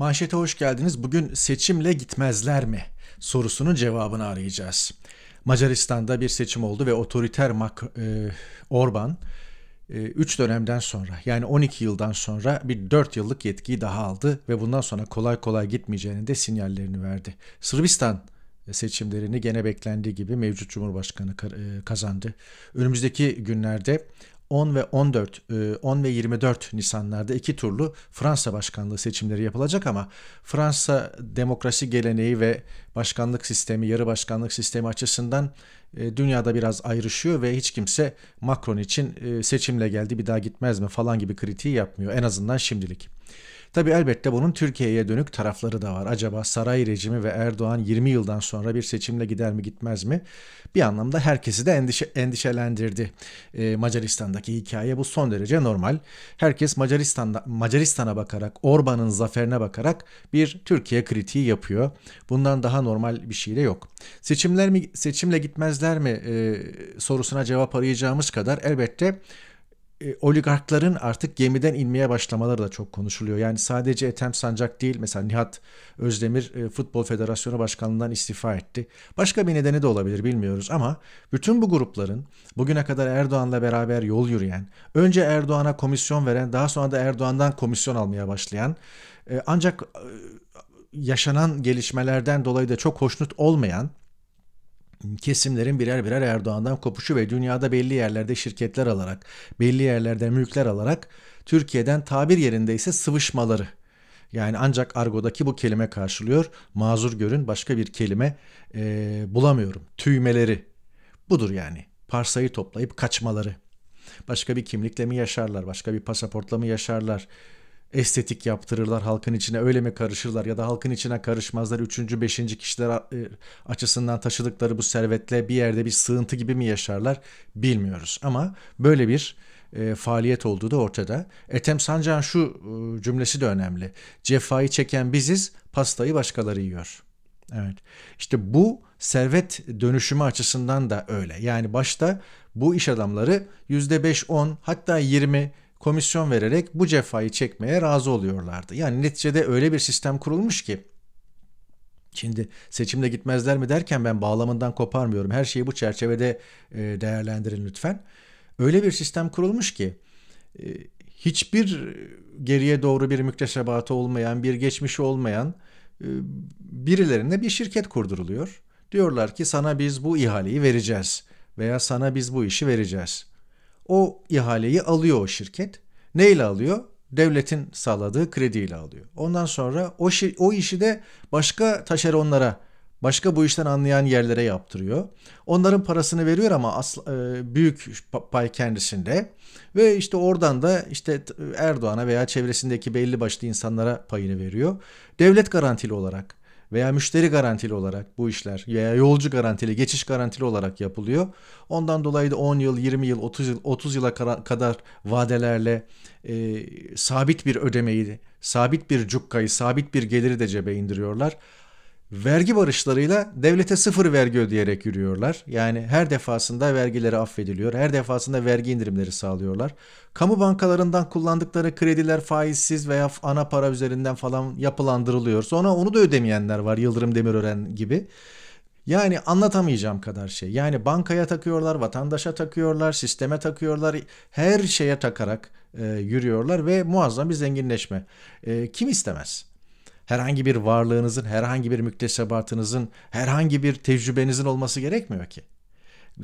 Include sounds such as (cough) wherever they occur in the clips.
Manşete hoş geldiniz. Bugün seçimle gitmezler mi? sorusunun cevabını arayacağız. Macaristan'da bir seçim oldu ve otoriter Mak e, Orban 3 e, dönemden sonra yani 12 yıldan sonra bir 4 yıllık yetkiyi daha aldı ve bundan sonra kolay kolay gitmeyeceğini de sinyallerini verdi. Sırbistan seçimlerini gene beklendiği gibi mevcut Cumhurbaşkanı e, kazandı. Önümüzdeki günlerde 10 ve 14, 10 e, ve 24 Nisanlarda iki turlu Fransa başkanlığı seçimleri yapılacak ama Fransa demokrasi geleneği ve başkanlık sistemi, yarı başkanlık sistemi açısından e, dünyada biraz ayrışıyor ve hiç kimse Macron için e, seçimle geldi bir daha gitmez mi falan gibi kritiği yapmıyor en azından şimdilik. Tabi elbette bunun Türkiye'ye dönük tarafları da var. Acaba saray rejimi ve Erdoğan 20 yıldan sonra bir seçimle gider mi gitmez mi? Bir anlamda herkesi de endişe, endişelendirdi. Ee, Macaristan'daki hikaye bu son derece normal. Herkes Macaristan'da Macaristan'a bakarak, Orban'ın zaferine bakarak bir Türkiye kritiği yapıyor. Bundan daha normal bir şey de yok. Seçimler mi seçimle gitmezler mi e, sorusuna cevap arayacağımız kadar elbette e, oligarkların artık gemiden inmeye başlamaları da çok konuşuluyor. Yani sadece Ethem Sancak değil mesela Nihat Özdemir e, Futbol Federasyonu Başkanlığından istifa etti. Başka bir nedeni de olabilir bilmiyoruz ama bütün bu grupların bugüne kadar Erdoğan'la beraber yol yürüyen, önce Erdoğan'a komisyon veren daha sonra da Erdoğan'dan komisyon almaya başlayan e, ancak e, yaşanan gelişmelerden dolayı da çok hoşnut olmayan kesimlerin birer birer Erdoğan'dan kopuşu ve dünyada belli yerlerde şirketler alarak, belli yerlerde mülkler alarak Türkiye'den tabir yerinde ise sıvışmaları. Yani ancak argodaki bu kelime karşılıyor. Mazur görün başka bir kelime e, bulamıyorum. Tüymeleri. Budur yani. Parsayı toplayıp kaçmaları. Başka bir kimlikle mi yaşarlar? Başka bir pasaportla mı yaşarlar? estetik yaptırırlar halkın içine öyle mi karışırlar ya da halkın içine karışmazlar üçüncü beşinci kişiler e, açısından taşıdıkları bu servetle bir yerde bir sığıntı gibi mi yaşarlar bilmiyoruz ama böyle bir e, faaliyet olduğu da ortada. Etem Sancak'ın şu e, cümlesi de önemli. Cefayı çeken biziz, pastayı başkaları yiyor. Evet. İşte bu servet dönüşümü açısından da öyle. Yani başta bu iş adamları %5, 10 hatta 20 komisyon vererek bu cefayı çekmeye razı oluyorlardı. Yani neticede öyle bir sistem kurulmuş ki Şimdi seçimde gitmezler mi derken ben bağlamından koparmıyorum. Her şeyi bu çerçevede e, değerlendirin lütfen. Öyle bir sistem kurulmuş ki e, hiçbir geriye doğru bir müktesebatı olmayan, bir geçmişi olmayan e, birilerine bir şirket kurduruluyor. Diyorlar ki sana biz bu ihaleyi vereceğiz veya sana biz bu işi vereceğiz o ihaleyi alıyor o şirket. Neyle alıyor? Devletin sağladığı krediyle alıyor. Ondan sonra o, şi- o işi de başka taşeronlara, başka bu işten anlayan yerlere yaptırıyor. Onların parasını veriyor ama asla, e, büyük pay kendisinde. Ve işte oradan da işte Erdoğan'a veya çevresindeki belli başlı insanlara payını veriyor. Devlet garantili olarak veya müşteri garantili olarak bu işler veya yolcu garantili, geçiş garantili olarak yapılıyor. Ondan dolayı da 10 yıl, 20 yıl, 30 yıl, 30 yıla kadar vadelerle e, sabit bir ödemeyi, sabit bir cukkayı, sabit bir geliri de cebe indiriyorlar vergi barışlarıyla devlete sıfır vergi ödeyerek yürüyorlar. Yani her defasında vergileri affediliyor. Her defasında vergi indirimleri sağlıyorlar. Kamu bankalarından kullandıkları krediler faizsiz veya ana para üzerinden falan yapılandırılıyor. Sonra onu da ödemeyenler var Yıldırım Demirören gibi. Yani anlatamayacağım kadar şey. Yani bankaya takıyorlar, vatandaşa takıyorlar, sisteme takıyorlar. Her şeye takarak e, yürüyorlar ve muazzam bir zenginleşme. E, kim istemez? herhangi bir varlığınızın, herhangi bir müktesebatınızın, herhangi bir tecrübenizin olması gerekmiyor ki.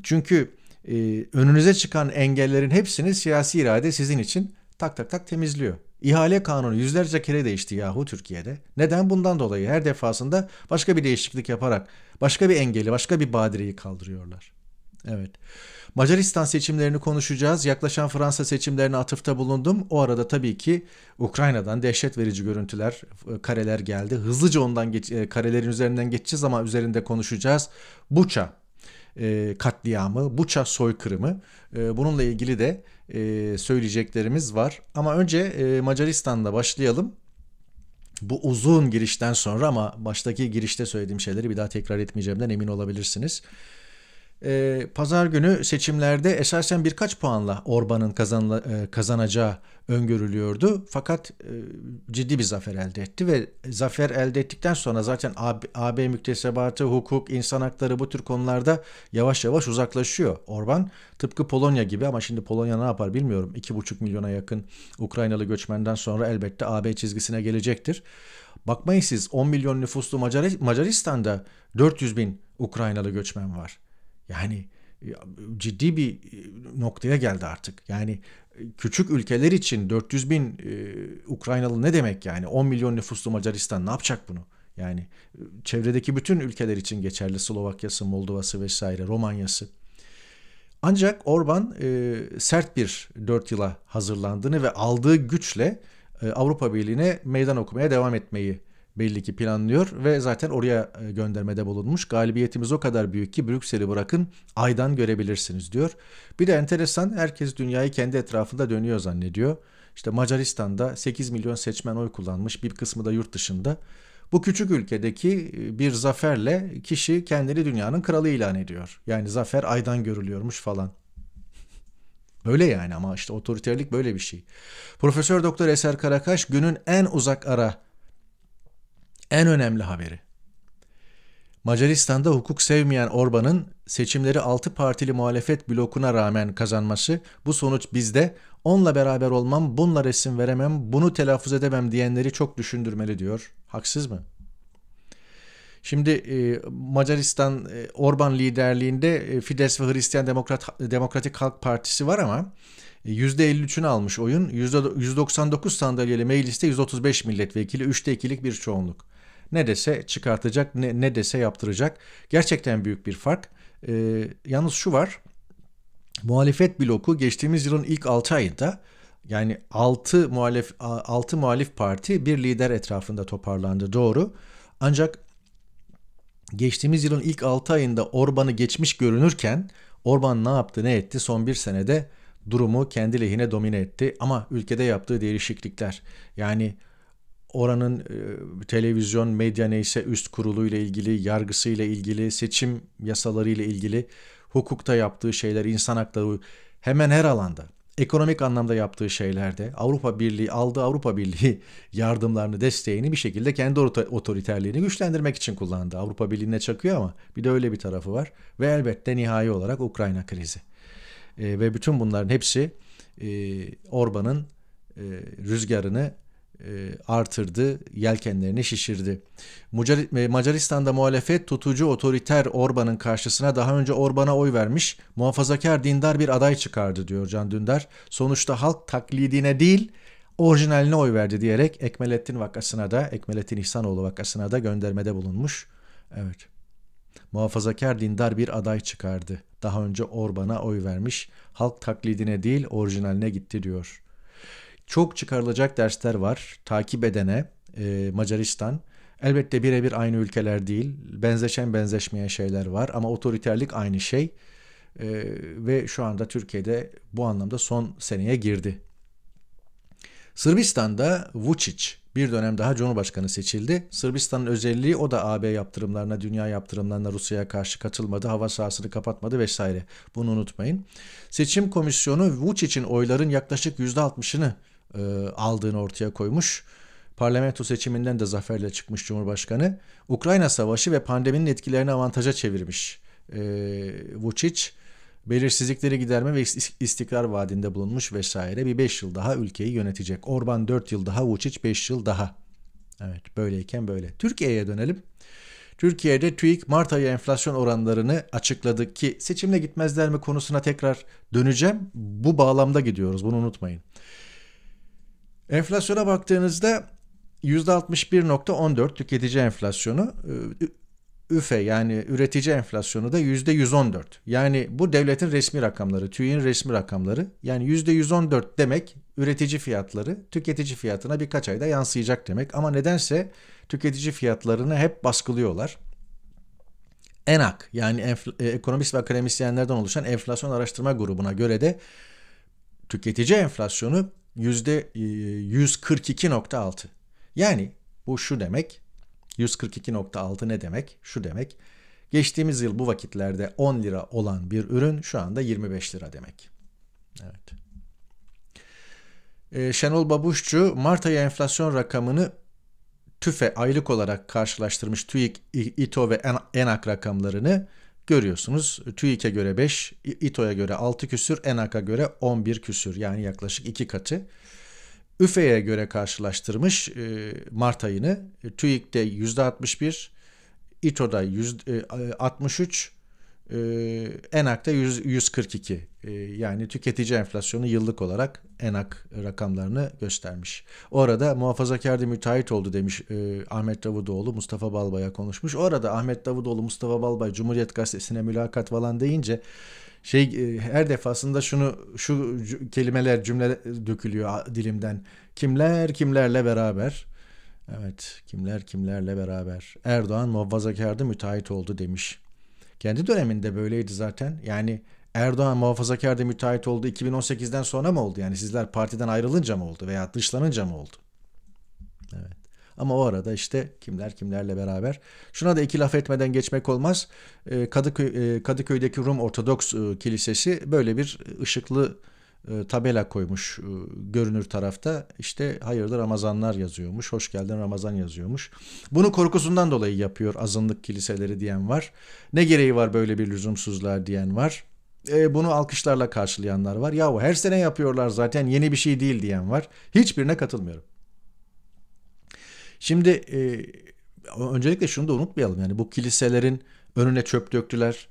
Çünkü e, önünüze çıkan engellerin hepsini siyasi irade sizin için tak tak tak temizliyor. İhale kanunu yüzlerce kere değişti yahu Türkiye'de. Neden? Bundan dolayı her defasında başka bir değişiklik yaparak başka bir engeli, başka bir badireyi kaldırıyorlar. Evet. Macaristan seçimlerini konuşacağız. Yaklaşan Fransa seçimlerine atıfta bulundum. O arada tabii ki Ukrayna'dan dehşet verici görüntüler, e, kareler geldi. Hızlıca ondan geç, e, karelerin üzerinden geçeceğiz ama üzerinde konuşacağız. Buça e, katliamı, Buça soykırımı. bununla ilgili de söyleyeceklerimiz var. Ama önce Macaristan'da başlayalım. Bu uzun girişten sonra ama baştaki girişte söylediğim şeyleri bir daha tekrar etmeyeceğimden emin olabilirsiniz e, pazar günü seçimlerde esasen birkaç puanla Orban'ın kazanla, e, kazanacağı öngörülüyordu. Fakat e, ciddi bir zafer elde etti ve zafer elde ettikten sonra zaten AB, AB müktesebatı, hukuk, insan hakları bu tür konularda yavaş yavaş uzaklaşıyor Orban. Tıpkı Polonya gibi ama şimdi Polonya ne yapar bilmiyorum. 2,5 milyona yakın Ukraynalı göçmenden sonra elbette AB çizgisine gelecektir. Bakmayın siz 10 milyon nüfuslu Macaristan'da 400 bin Ukraynalı göçmen var. Yani e, ciddi bir e, noktaya geldi artık. Yani e, küçük ülkeler için 400 bin Ukraynalı ne demek yani? 10 milyon nüfuslu Macaristan ne yapacak bunu? Yani çevredeki bütün ülkeler için geçerli Slovakya'sı, Moldova'sı vesaire, Romanya'sı. Ancak Orban e, sert bir 4 yıla hazırlandığını ve aldığı güçle e, Avrupa Birliği'ne meydan okumaya devam etmeyi belli ki planlıyor ve zaten oraya e, göndermede bulunmuş. Galibiyetimiz o kadar büyük ki Brüksel'i bırakın aydan görebilirsiniz diyor. Bir de enteresan herkes dünyayı kendi etrafında dönüyor zannediyor. İşte Macaristan'da 8 milyon seçmen oy kullanmış bir kısmı da yurt dışında. Bu küçük ülkedeki e, bir zaferle kişi kendini dünyanın kralı ilan ediyor. Yani zafer aydan görülüyormuş falan. (laughs) Öyle yani ama işte otoriterlik böyle bir şey. Profesör Doktor Eser Karakaş günün en uzak ara en önemli haberi. Macaristan'da hukuk sevmeyen Orban'ın seçimleri 6 partili muhalefet blokuna rağmen kazanması, bu sonuç bizde onunla beraber olmam, bununla resim veremem, bunu telaffuz edemem diyenleri çok düşündürmeli diyor. Haksız mı? Şimdi e, Macaristan e, Orban liderliğinde e, Fides ve Hristiyan Demokrat Demokratik Halk Partisi var ama %53'ünü e, almış oyun. %199 sandalyeli mecliste 135 milletvekili, 3'te 2'lik bir çoğunluk. Ne dese çıkartacak, ne, ne dese yaptıracak. Gerçekten büyük bir fark. E, yalnız şu var. Muhalefet bloku geçtiğimiz yılın ilk 6 ayında yani 6 muhalif 6 muhalif parti bir lider etrafında toparlandı doğru. Ancak geçtiğimiz yılın ilk 6 ayında Orban'ı geçmiş görünürken Orban ne yaptı ne etti son bir senede durumu kendi lehine domine etti ama ülkede yaptığı değişiklikler yani oranın e, televizyon, medya neyse üst kuruluyla ilgili, yargısıyla ilgili, seçim yasaları ilgili, hukukta yaptığı şeyler, insan hakları hemen her alanda ekonomik anlamda yaptığı şeylerde Avrupa Birliği aldığı Avrupa Birliği (laughs) yardımlarını desteğini bir şekilde kendi otoriterliğini güçlendirmek için kullandı. Avrupa Birliği'ne çakıyor ama bir de öyle bir tarafı var ve elbette nihai olarak Ukrayna krizi. E, ve bütün bunların hepsi e, Orban'ın e, rüzgarını e, artırdı, yelkenlerini şişirdi. E, Macaristan'da muhalefet tutucu otoriter Orban'ın karşısına daha önce Orban'a oy vermiş muhafazakar dindar bir aday çıkardı diyor Can Dündar. Sonuçta halk taklidine değil orijinaline oy verdi diyerek Ekmelettin vakasına da Ekmelettin İhsanoğlu vakasına da göndermede bulunmuş. Evet. Muhafazakar dindar bir aday çıkardı. Daha önce Orban'a oy vermiş. Halk taklidine değil orijinaline gitti diyor. Çok çıkarılacak dersler var takip edene e, Macaristan. Elbette birebir aynı ülkeler değil. Benzeşen benzeşmeyen şeyler var ama otoriterlik aynı şey. E, ve şu anda Türkiye'de bu anlamda son seneye girdi. Sırbistan'da Vučić bir dönem daha Cumhurbaşkanı seçildi. Sırbistan'ın özelliği o da AB yaptırımlarına, dünya yaptırımlarına Rusya'ya karşı katılmadı, hava sahasını kapatmadı vesaire. Bunu unutmayın. Seçim komisyonu Vučić'in oyların yaklaşık %60'ını e, aldığını ortaya koymuş. Parlamento seçiminden de zaferle çıkmış Cumhurbaşkanı. Ukrayna Savaşı ve pandeminin etkilerini avantaja çevirmiş e, Vučić. Belirsizlikleri giderme ve istikrar vaadinde bulunmuş vesaire. Bir 5 yıl daha ülkeyi yönetecek. Orban 4 yıl daha, Vučić 5 yıl daha. Evet böyleyken böyle. Türkiye'ye dönelim. Türkiye'de TÜİK Mart ayı enflasyon oranlarını açıkladı ki seçimle gitmezler mi konusuna tekrar döneceğim. Bu bağlamda gidiyoruz bunu unutmayın. Enflasyona baktığınızda %61.14 tüketici enflasyonu, e, üfe yani üretici enflasyonu da %114. Yani bu devletin resmi rakamları, TÜİ'nin resmi rakamları. Yani %114 demek üretici fiyatları tüketici fiyatına birkaç ayda yansıyacak demek. Ama nedense tüketici fiyatlarını hep baskılıyorlar. ENAK yani enf- e, ekonomist ve akademisyenlerden oluşan enflasyon araştırma grubuna göre de tüketici enflasyonu %142.6. E, yani bu şu demek. 142.6 ne demek? Şu demek. Geçtiğimiz yıl bu vakitlerde 10 lira olan bir ürün şu anda 25 lira demek. Evet. Ee, Şenol Babuşçu Mart ayı enflasyon rakamını TÜFE aylık olarak karşılaştırmış TÜİK, İTO ve ENAK rakamlarını Görüyorsunuz TÜİK'e göre 5, İTO'ya göre 6 küsür, ENAK'a göre 11 küsür yani yaklaşık 2 katı. ÜFE'ye göre karşılaştırmış e, Mart ayını. TÜİK'te %61, İTO'da %63, e, Enak'ta 100, 142 yani tüketici enflasyonu yıllık olarak Enak rakamlarını göstermiş. Orada muhafazakar da müteahhit oldu demiş e, Ahmet Davutoğlu Mustafa Balbay'a konuşmuş. Orada Ahmet Davutoğlu Mustafa Balbay Cumhuriyet Gazetesi'ne mülakat falan deyince şey e, her defasında şunu şu kelimeler cümle dökülüyor dilimden. Kimler kimlerle beraber Evet kimler kimlerle beraber Erdoğan muhafazakardı müteahhit oldu demiş. Kendi döneminde böyleydi zaten. Yani Erdoğan muhafazakarda müteahhit oldu. 2018'den sonra mı oldu? Yani sizler partiden ayrılınca mı oldu veya dışlanınca mı oldu? Evet. Ama o arada işte kimler kimlerle beraber. Şuna da iki laf etmeden geçmek olmaz. Ee, Kadıköy, e, Kadıköy'deki Rum Ortodoks e, Kilisesi böyle bir ışıklı e, tabela koymuş e, görünür tarafta işte hayırdır Ramazanlar yazıyormuş hoş geldin Ramazan yazıyormuş bunu korkusundan dolayı yapıyor azınlık kiliseleri diyen var ne gereği var böyle bir lüzumsuzlar diyen var e, bunu alkışlarla karşılayanlar var yahu her sene yapıyorlar zaten yeni bir şey değil diyen var hiçbirine katılmıyorum şimdi e, öncelikle şunu da unutmayalım yani bu kiliselerin önüne çöp döktüler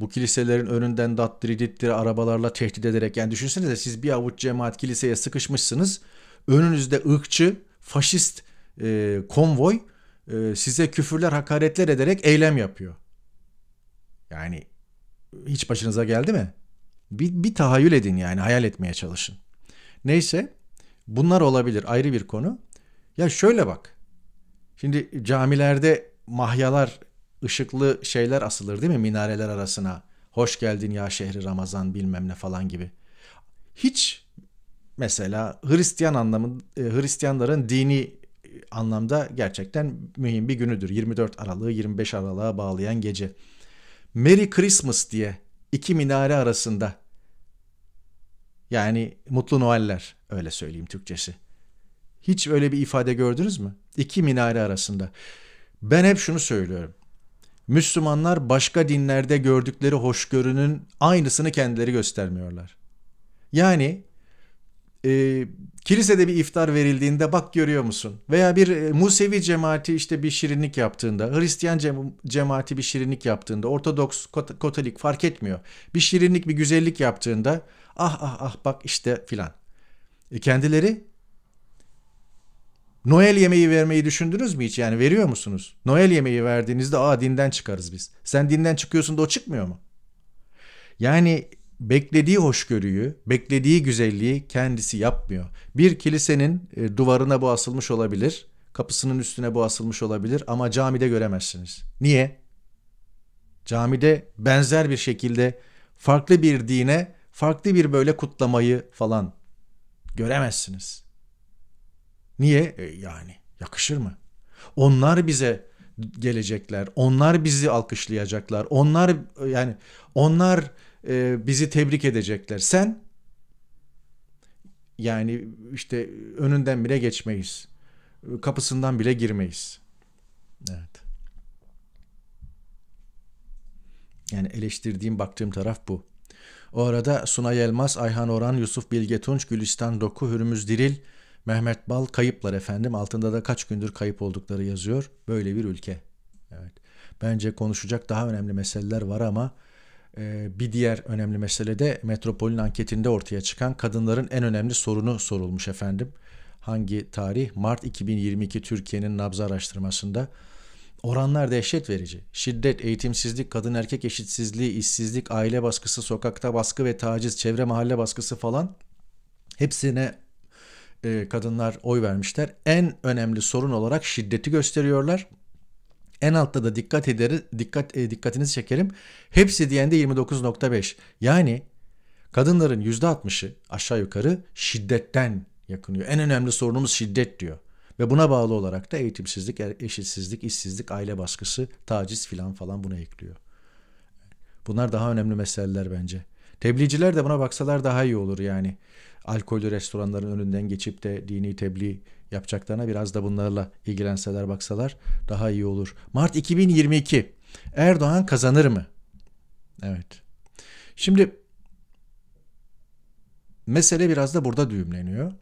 bu kiliselerin önünden dattiri dittiri arabalarla tehdit ederek yani düşünsenize siz bir avuç cemaat kiliseye sıkışmışsınız. Önünüzde ırkçı, faşist e, konvoy e, size küfürler, hakaretler ederek eylem yapıyor. Yani hiç başınıza geldi mi? Bir, bir tahayyül edin yani hayal etmeye çalışın. Neyse bunlar olabilir ayrı bir konu. Ya şöyle bak. Şimdi camilerde mahyalar ışıklı şeyler asılır değil mi minareler arasına? Hoş geldin ya şehri Ramazan bilmem ne falan gibi. Hiç mesela Hristiyan anlamı e, Hristiyanların dini e, anlamda gerçekten mühim bir günüdür. 24 Aralık'ı 25 Aralık'a bağlayan gece. Merry Christmas diye iki minare arasında yani Mutlu Noeller öyle söyleyeyim Türkçesi. Hiç öyle bir ifade gördünüz mü? İki minare arasında. Ben hep şunu söylüyorum. Müslümanlar başka dinlerde gördükleri hoşgörünün aynısını kendileri göstermiyorlar. Yani e, kilisede bir iftar verildiğinde bak görüyor musun? Veya bir e, Musevi cemaati işte bir şirinlik yaptığında, Hristiyan cemaati bir şirinlik yaptığında, Ortodoks, Kat Katolik fark etmiyor. Bir şirinlik, bir güzellik yaptığında ah ah ah bak işte filan. E, kendileri Noel yemeği vermeyi düşündünüz mü hiç? Yani veriyor musunuz? Noel yemeği verdiğinizde aa dinden çıkarız biz. Sen dinden çıkıyorsun da o çıkmıyor mu? Yani beklediği hoşgörüyü, beklediği güzelliği kendisi yapmıyor. Bir kilisenin e, duvarına bu asılmış olabilir, kapısının üstüne bu asılmış olabilir ama camide göremezsiniz. Niye? Camide benzer bir şekilde farklı bir dine, farklı bir böyle kutlamayı falan göremezsiniz. Niye? E yani yakışır mı? Onlar bize gelecekler. Onlar bizi alkışlayacaklar. Onlar yani onlar e, bizi tebrik edecekler. Sen yani işte önünden bile geçmeyiz. Kapısından bile girmeyiz. Evet. Yani eleştirdiğim baktığım taraf bu. O arada Sunay Elmas, Ayhan Oran, Yusuf Bilge Tunç, Gülistan Doku, Hürmüz Diril, Mehmet Bal kayıplar efendim. Altında da kaç gündür kayıp oldukları yazıyor. Böyle bir ülke. Evet. Bence konuşacak daha önemli meseleler var ama e, bir diğer önemli mesele de Metropol'ün anketinde ortaya çıkan kadınların en önemli sorunu sorulmuş efendim. Hangi tarih? Mart 2022 Türkiye'nin nabza araştırmasında. Oranlar dehşet verici. Şiddet, eğitimsizlik, kadın erkek eşitsizliği, işsizlik, aile baskısı, sokakta baskı ve taciz, çevre mahalle baskısı falan hepsine e, kadınlar oy vermişler. En önemli sorun olarak şiddeti gösteriyorlar. En altta da dikkat ederi dikkat e, dikkatinizi çekerim. Hepsi diyen 29.5. Yani kadınların %60'ı aşağı yukarı şiddetten yakınıyor. En önemli sorunumuz şiddet diyor. Ve buna bağlı olarak da eğitimsizlik, er, eşitsizlik, işsizlik, aile baskısı, taciz filan falan buna ekliyor. Bunlar daha önemli meseleler bence. Tebliğciler de buna baksalar daha iyi olur yani alkollü restoranların önünden geçip de dini tebliğ yapacaklarına biraz da bunlarla ilgilenseler baksalar daha iyi olur. Mart 2022 Erdoğan kazanır mı? Evet. Şimdi mesele biraz da burada düğümleniyor.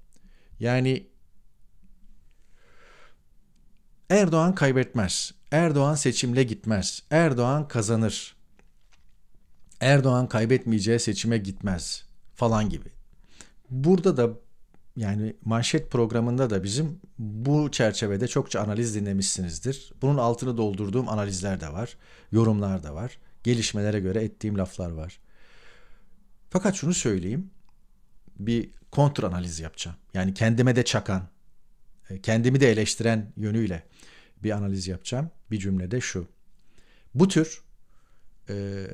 Yani Erdoğan kaybetmez. Erdoğan seçimle gitmez. Erdoğan kazanır. Erdoğan kaybetmeyeceği seçime gitmez falan gibi. Burada da yani manşet programında da bizim bu çerçevede çokça analiz dinlemişsinizdir. Bunun altını doldurduğum analizler de var, yorumlar da var, gelişmelere göre ettiğim laflar var. Fakat şunu söyleyeyim, bir kontranaliz yapacağım. Yani kendime de çakan, e, kendimi de eleştiren yönüyle bir analiz yapacağım. Bir cümlede şu. Bu tür e,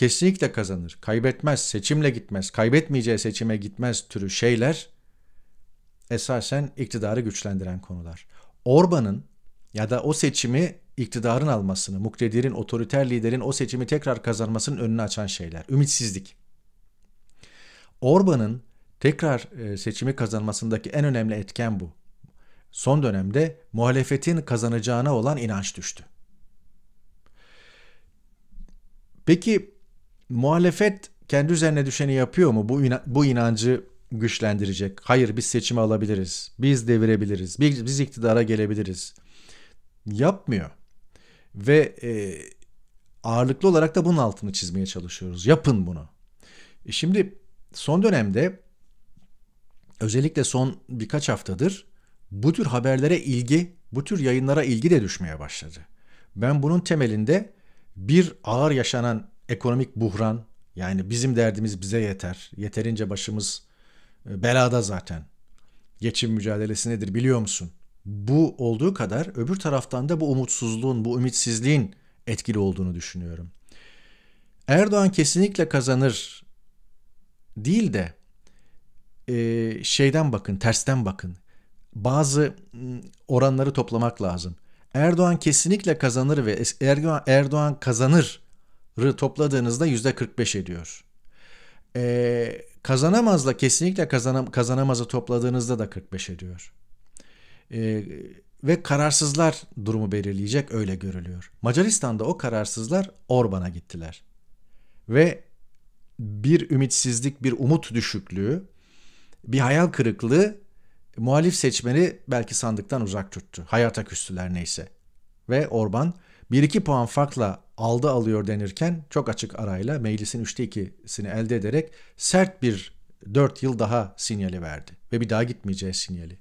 kesinlikle kazanır. Kaybetmez, seçimle gitmez, kaybetmeyeceği seçime gitmez türü şeyler esasen iktidarı güçlendiren konular. Orban'ın ya da o seçimi iktidarın almasını, muktedirin, otoriter liderin o seçimi tekrar kazanmasının önünü açan şeyler. Ümitsizlik. Orban'ın tekrar e, seçimi kazanmasındaki en önemli etken bu. Son dönemde muhalefetin kazanacağına olan inanç düştü. Peki muhalefet kendi üzerine düşeni yapıyor mu? Bu, bu inancı güçlendirecek. Hayır biz seçimi alabiliriz. Biz devirebiliriz. Biz, biz iktidara gelebiliriz. Yapmıyor. Ve e, ağırlıklı olarak da bunun altını çizmeye çalışıyoruz. Yapın bunu. E şimdi son dönemde özellikle son birkaç haftadır bu tür haberlere ilgi, bu tür yayınlara ilgi de düşmeye başladı. Ben bunun temelinde bir ağır yaşanan ekonomik buhran yani bizim derdimiz bize yeter. Yeterince başımız e, belada zaten. Geçim mücadelesi nedir biliyor musun? Bu olduğu kadar öbür taraftan da bu umutsuzluğun, bu ümitsizliğin etkili olduğunu düşünüyorum. Erdoğan kesinlikle kazanır değil de e, şeyden bakın, tersten bakın. Bazı oranları toplamak lazım. Erdoğan kesinlikle kazanır ve Erdoğan, Erdoğan kazanır topladığınızda yüzde 45 ediyor. Ee, kazanamazla kesinlikle kazanam kazanamazı topladığınızda da 45 ediyor. Ee, ve kararsızlar durumu belirleyecek öyle görülüyor. Macaristan'da o kararsızlar Orban'a gittiler. Ve bir ümitsizlik, bir umut düşüklüğü, bir hayal kırıklığı muhalif seçmeni belki sandıktan uzak tuttu. Hayata küstüler neyse. Ve Orban 1-2 puan farkla aldı alıyor denirken çok açık arayla meclisin üçte ikisini elde ederek sert bir dört yıl daha sinyali verdi ve bir daha gitmeyeceği sinyali.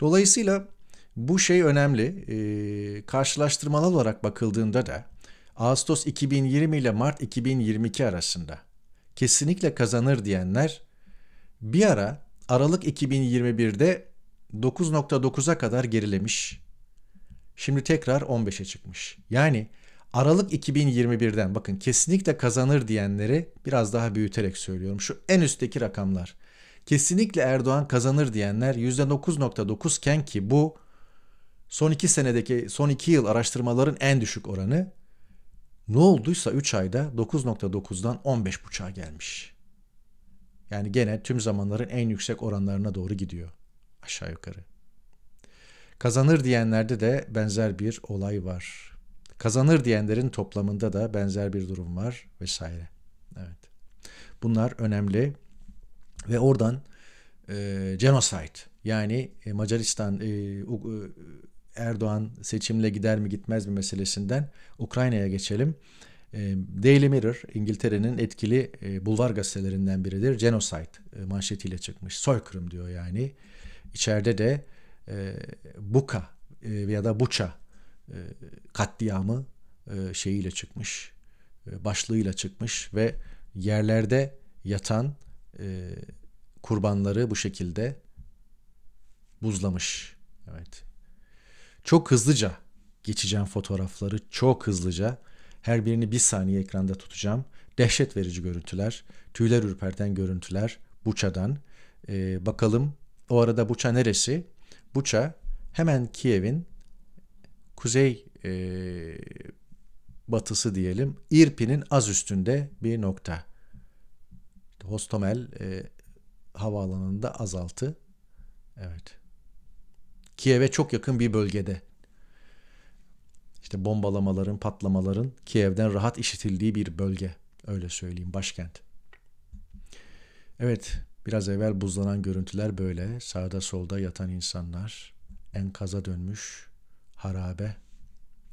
Dolayısıyla bu şey önemli. E, ee, karşılaştırmalı olarak bakıldığında da Ağustos 2020 ile Mart 2022 arasında kesinlikle kazanır diyenler bir ara Aralık 2021'de 9.9'a kadar gerilemiş. Şimdi tekrar 15'e çıkmış. Yani Aralık 2021'den bakın kesinlikle kazanır diyenleri biraz daha büyüterek söylüyorum. Şu en üstteki rakamlar. Kesinlikle Erdoğan kazanır diyenler %9.9 iken ki bu son 2 senedeki son 2 yıl araştırmaların en düşük oranı. Ne olduysa 3 ayda 9.9'dan 15.5'a gelmiş. Yani gene tüm zamanların en yüksek oranlarına doğru gidiyor aşağı yukarı. Kazanır diyenlerde de benzer bir olay var. Kazanır diyenlerin toplamında da benzer bir durum var vesaire. Evet. Bunlar önemli ve oradan e, genocide yani e, Macaristan e, U, e, Erdoğan seçimle gider mi gitmez mi meselesinden Ukrayna'ya geçelim. E, Daily Mirror İngiltere'nin etkili bulvar gazetelerinden biridir. Genocide manşetiyle çıkmış. Soykırım diyor yani. İçeride de e, Buka e, ya da Buça e, katliamı e, şeyiyle çıkmış, e, başlığıyla çıkmış ve yerlerde yatan kurbanları bu şekilde buzlamış. Evet. Çok hızlıca geçeceğim fotoğrafları çok hızlıca. Her birini bir saniye ekranda tutacağım. Dehşet verici görüntüler, tüyler ürperten görüntüler Buça'dan. Ee, bakalım o arada Buça neresi? Buça hemen Kiev'in kuzey e, batısı diyelim İrpi'nin az üstünde bir nokta. İşte Hostomel e, havaalanında azaltı. Evet. Kiev'e çok yakın bir bölgede. İşte bombalamaların, patlamaların Kiev'den rahat işitildiği bir bölge. Öyle söyleyeyim başkent. Evet, biraz evvel buzlanan görüntüler böyle. Sağda solda yatan insanlar, enkaza dönmüş harabe.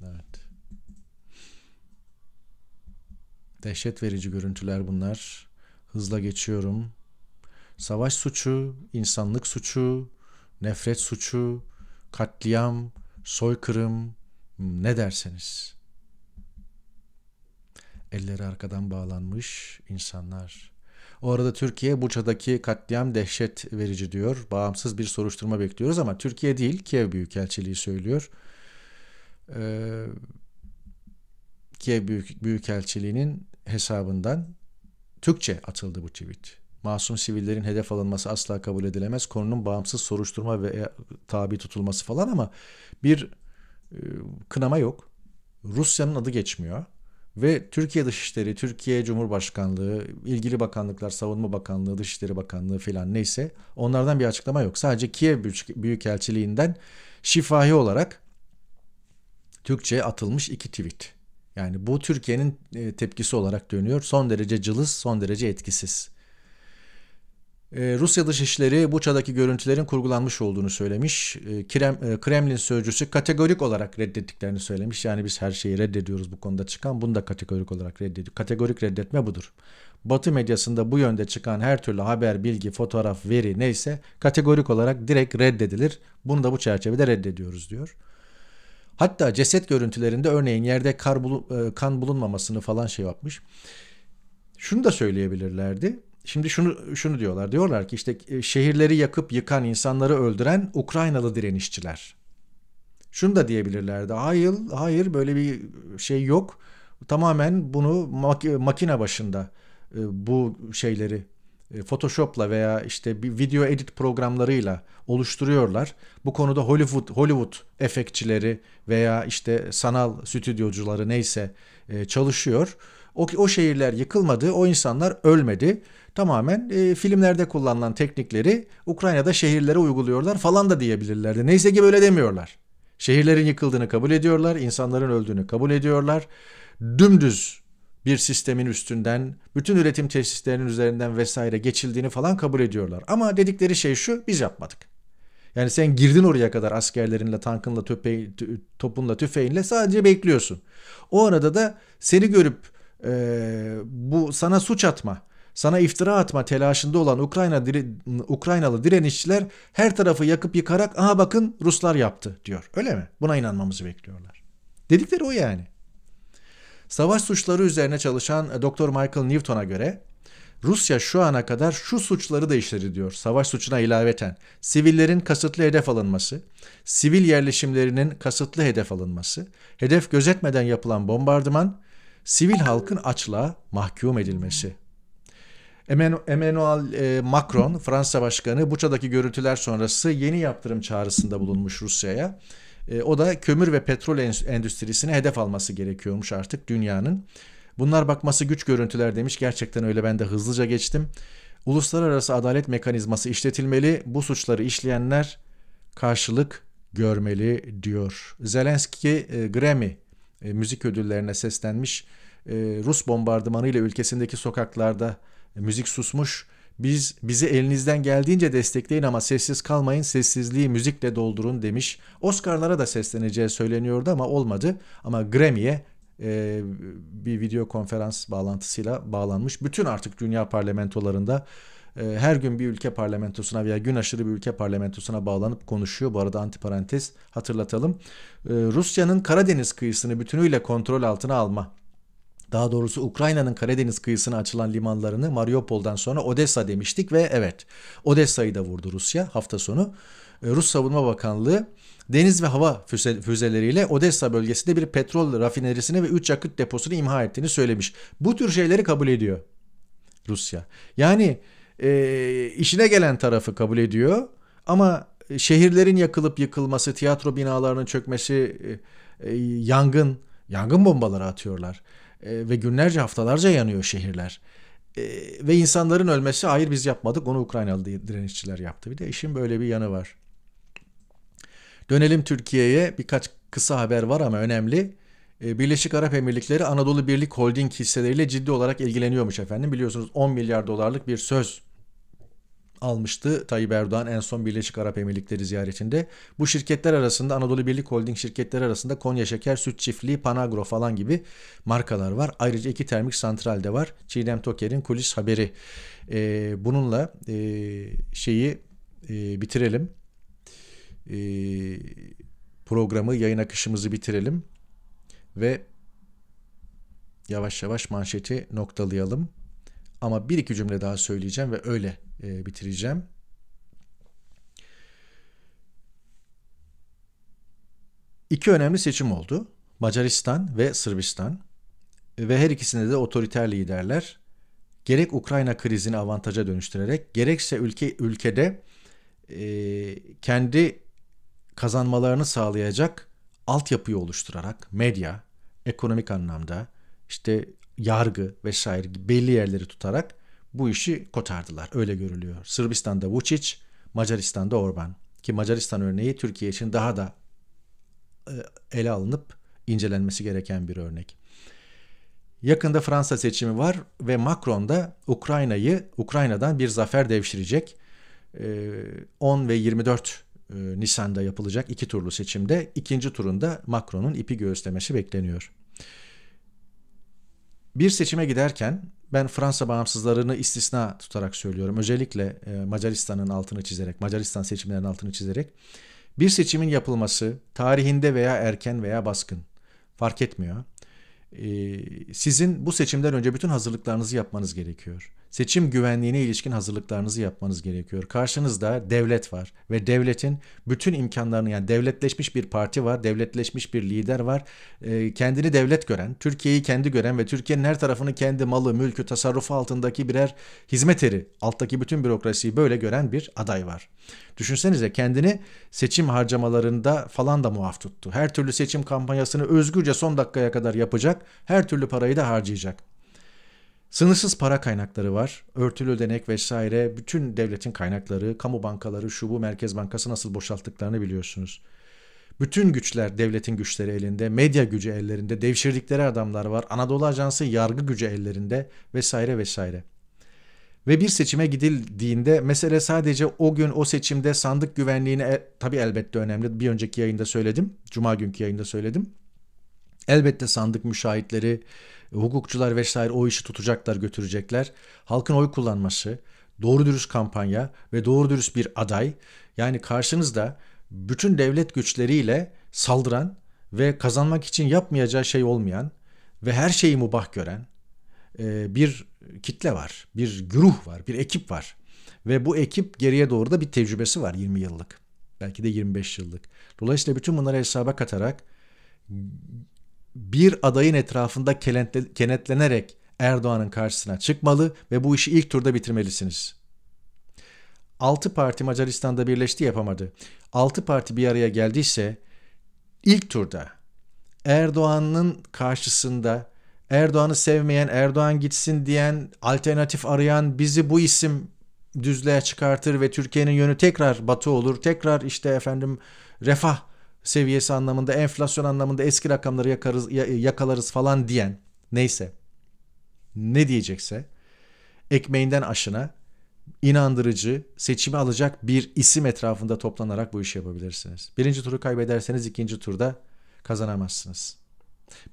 Evet. Dehşet verici görüntüler bunlar. Hızla geçiyorum. Savaş suçu, insanlık suçu, nefret suçu, katliam, soykırım ne derseniz. Elleri arkadan bağlanmış insanlar. O arada Türkiye Buça'daki katliam dehşet verici diyor. Bağımsız bir soruşturma bekliyoruz ama Türkiye değil Kiev Büyükelçiliği söylüyor. Ee, Kiev Büyük, Büyükelçiliği'nin hesabından Türkçe atıldı bu tweet. Masum sivillerin hedef alınması asla kabul edilemez. Konunun bağımsız soruşturma ve e, tabi tutulması falan ama bir e, kınama yok. Rusya'nın adı geçmiyor. Ve Türkiye Dışişleri, Türkiye Cumhurbaşkanlığı, ilgili bakanlıklar, Savunma Bakanlığı, Dışişleri Bakanlığı falan neyse onlardan bir açıklama yok. Sadece Kiev Büyükelçiliği'nden şifahi olarak Türkçe'ye atılmış iki tweet. Yani bu Türkiye'nin e, tepkisi olarak dönüyor. Son derece cılız, son derece etkisiz. E, Rusya Dışişleri Buça'daki görüntülerin kurgulanmış olduğunu söylemiş. E, Kremlin sözcüsü kategorik olarak reddettiklerini söylemiş. Yani biz her şeyi reddediyoruz bu konuda çıkan. Bunu da kategorik olarak reddediyor. Kategorik reddetme budur. Batı medyasında bu yönde çıkan her türlü haber, bilgi, fotoğraf, veri neyse kategorik olarak direkt reddedilir. Bunu da bu çerçevede reddediyoruz diyor. Hatta ceset görüntülerinde örneğin yerde kar bulu, e, kan bulunmamasını falan şey yapmış. Şunu da söyleyebilirlerdi. Şimdi şunu şunu diyorlar. Diyorlar ki işte e, şehirleri yakıp yıkan, insanları öldüren Ukraynalı direnişçiler. Şunu da diyebilirlerdi. Hayır, hayır böyle bir şey yok. Tamamen bunu makine başında e, bu şeyleri e, Photoshop'la veya işte bir video edit programlarıyla oluşturuyorlar. Bu konuda Hollywood Hollywood efektçileri veya işte sanal stüdyocuları neyse e, çalışıyor. O, o şehirler yıkılmadı, o insanlar ölmedi. Tamamen e, filmlerde kullanılan teknikleri Ukrayna'da şehirlere uyguluyorlar falan da diyebilirlerdi. Neyse ki böyle demiyorlar. Şehirlerin yıkıldığını kabul ediyorlar, insanların öldüğünü kabul ediyorlar. Dümdüz bir sistemin üstünden, bütün üretim tesislerinin üzerinden vesaire geçildiğini falan kabul ediyorlar. Ama dedikleri şey şu, biz yapmadık. Yani sen girdin oraya kadar askerlerinle, tankınla, töpe, topunla, tüfeğinle sadece bekliyorsun. O arada da seni görüp e, bu sana suç atma, sana iftira atma telaşında olan Ukrayna dire, Ukraynalı direnişçiler her tarafı yakıp yıkarak aha bakın Ruslar yaptı diyor. Öyle mi? Buna inanmamızı bekliyorlar. Dedikleri o yani. Savaş suçları üzerine çalışan e, Dr. Michael Newton'a göre Rusya şu ana kadar şu suçları da işledi diyor savaş suçuna ilaveten. Sivillerin kasıtlı hedef alınması, sivil yerleşimlerinin kasıtlı hedef alınması, hedef gözetmeden yapılan bombardıman, sivil halkın açlığa mahkum edilmesi. Emmanuel e, Macron, Fransa Başkanı Buça'daki görüntüler sonrası yeni yaptırım çağrısında bulunmuş Rusya'ya. E, o da kömür ve petrol endüstrisini hedef alması gerekiyormuş artık dünyanın. Bunlar bakması güç görüntüler demiş. Gerçekten öyle ben de hızlıca geçtim. Uluslararası adalet mekanizması işletilmeli. Bu suçları işleyenler karşılık görmeli diyor. Zelenski e, Grammy e, müzik ödüllerine seslenmiş. E, Rus bombardımanıyla ülkesindeki sokaklarda e, müzik susmuş biz bizi elinizden geldiğince destekleyin ama sessiz kalmayın, sessizliği müzikle doldurun demiş. Oscar'lara da sesleneceği söyleniyordu ama olmadı. Ama Grammy'ye e, bir video konferans bağlantısıyla bağlanmış. Bütün artık dünya parlamentolarında e, her gün bir ülke parlamentosuna veya gün aşırı bir ülke parlamentosuna bağlanıp konuşuyor. Bu arada antiparantez hatırlatalım. E, Rusya'nın Karadeniz kıyısını bütünüyle kontrol altına alma daha doğrusu Ukrayna'nın Karadeniz kıyısına açılan limanlarını Mariupol'dan sonra Odessa demiştik ve evet Odessa'yı da vurdu Rusya hafta sonu. Ee, Rus Savunma Bakanlığı deniz ve hava füzeleriyle Odessa bölgesinde bir petrol rafinerisini ve 3 yakıt deposunu imha ettiğini söylemiş. Bu tür şeyleri kabul ediyor Rusya. Yani e, işine gelen tarafı kabul ediyor ama e, şehirlerin yakılıp yıkılması, tiyatro binalarının çökmesi, e, e, yangın, yangın bombaları atıyorlar. Ee, ve günlerce haftalarca yanıyor şehirler. Ee, ve insanların ölmesi hayır biz yapmadık onu Ukraynalı direnişçiler yaptı. Bir de işin böyle bir yanı var. Dönelim Türkiye'ye birkaç kısa haber var ama önemli. Ee, Birleşik Arap Emirlikleri Anadolu Birlik Holding hisseleriyle ciddi olarak ilgileniyormuş efendim. Biliyorsunuz 10 milyar dolarlık bir söz almıştı Tayyip Erdoğan en son Birleşik Arap Emirlikleri ziyaretinde. Bu şirketler arasında Anadolu Birlik Holding şirketleri arasında Konya Şeker, Süt Çiftliği, Panagro falan gibi markalar var. Ayrıca iki termik santral de var. Çiğdem Toker'in kulis haberi. E, bununla e, şeyi e, bitirelim. E, programı, yayın akışımızı bitirelim. Ve yavaş yavaş manşeti noktalayalım. Ama bir iki cümle daha söyleyeceğim ve öyle e, bitireceğim. İki önemli seçim oldu. Macaristan ve Sırbistan. Ve her ikisinde de otoriter liderler gerek Ukrayna krizini avantaja dönüştürerek gerekse ülke ülkede e, kendi kazanmalarını sağlayacak altyapıyı oluşturarak medya, ekonomik anlamda işte yargı vesaire belli yerleri tutarak bu işi kotardılar. Öyle görülüyor. Sırbistan'da Vučić, Macaristan'da Orban. Ki Macaristan örneği Türkiye için daha da e, ele alınıp incelenmesi gereken bir örnek. Yakında Fransa seçimi var ve Macron da Ukrayna'yı Ukrayna'dan bir zafer devşirecek. 10 e, ve 24 e, Nisan'da yapılacak iki turlu seçimde ikinci turunda Macron'un ipi göğüslemesi bekleniyor. Bir seçime giderken ben Fransa bağımsızlarını istisna tutarak söylüyorum. Özellikle e, Macaristan'ın altını çizerek, Macaristan seçimlerinin altını çizerek bir seçimin yapılması tarihinde veya erken veya baskın fark etmiyor. E, sizin bu seçimden önce bütün hazırlıklarınızı yapmanız gerekiyor seçim güvenliğine ilişkin hazırlıklarınızı yapmanız gerekiyor. Karşınızda devlet var ve devletin bütün imkanlarını yani devletleşmiş bir parti var, devletleşmiş bir lider var. E, kendini devlet gören, Türkiye'yi kendi gören ve Türkiye'nin her tarafını kendi malı, mülkü, tasarrufu altındaki birer hizmet eri, alttaki bütün bürokrasiyi böyle gören bir aday var. Düşünsenize kendini seçim harcamalarında falan da muaf tuttu. Her türlü seçim kampanyasını özgürce son dakikaya kadar yapacak, her türlü parayı da harcayacak. Sınırsız para kaynakları var. Örtülü ödenek vesaire bütün devletin kaynakları, kamu bankaları, şu bu Merkez Bankası nasıl boşalttıklarını biliyorsunuz. Bütün güçler devletin güçleri elinde, medya gücü ellerinde, devşirdikleri adamlar var. Anadolu Ajansı yargı gücü ellerinde vesaire vesaire. Ve bir seçime gidildiğinde mesele sadece o gün o seçimde sandık güvenliğine e, tabii elbette önemli. Bir önceki yayında söyledim. Cuma günkü yayında söyledim. Elbette sandık müşahitleri, hukukçular vesaire o işi tutacaklar, götürecekler. Halkın oy kullanması, doğru dürüst kampanya ve doğru dürüst bir aday. Yani karşınızda bütün devlet güçleriyle saldıran ve kazanmak için yapmayacağı şey olmayan ve her şeyi mubah gören e, bir kitle var, bir güruh var, bir ekip var. Ve bu ekip geriye doğru da bir tecrübesi var 20 yıllık. Belki de 25 yıllık. Dolayısıyla bütün bunları hesaba katarak bir adayın etrafında kenetlenerek Erdoğan'ın karşısına çıkmalı ve bu işi ilk turda bitirmelisiniz. 6 parti Macaristan'da birleşti yapamadı. 6 parti bir araya geldiyse ilk turda Erdoğan'ın karşısında Erdoğan'ı sevmeyen, Erdoğan gitsin diyen, alternatif arayan bizi bu isim düzlüğe çıkartır ve Türkiye'nin yönü tekrar batı olur. Tekrar işte efendim refah seviyesi anlamında, enflasyon anlamında eski rakamları yakarız, yakalarız falan diyen neyse ne diyecekse ekmeğinden aşına inandırıcı seçimi alacak bir isim etrafında toplanarak bu işi yapabilirsiniz. Birinci turu kaybederseniz ikinci turda kazanamazsınız.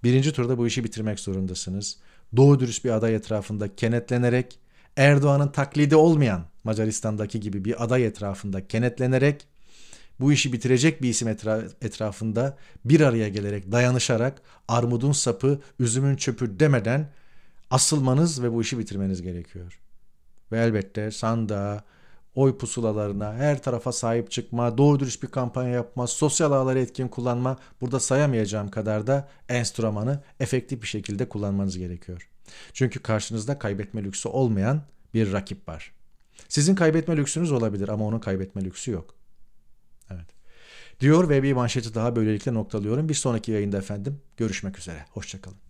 Birinci turda bu işi bitirmek zorundasınız. Doğu dürüst bir aday etrafında kenetlenerek Erdoğan'ın taklidi olmayan Macaristan'daki gibi bir aday etrafında kenetlenerek bu işi bitirecek bir isim etrafında bir araya gelerek, dayanışarak armudun sapı, üzümün çöpü demeden asılmanız ve bu işi bitirmeniz gerekiyor. Ve elbette sandığa, oy pusulalarına, her tarafa sahip çıkma, doğru dürüst bir kampanya yapma, sosyal ağları etkin kullanma, burada sayamayacağım kadar da enstrümanı efektif bir şekilde kullanmanız gerekiyor. Çünkü karşınızda kaybetme lüksü olmayan bir rakip var. Sizin kaybetme lüksünüz olabilir ama onun kaybetme lüksü yok. Evet. Diyor ve bir manşeti daha böylelikle noktalıyorum. Bir sonraki yayında efendim görüşmek üzere. Hoşçakalın.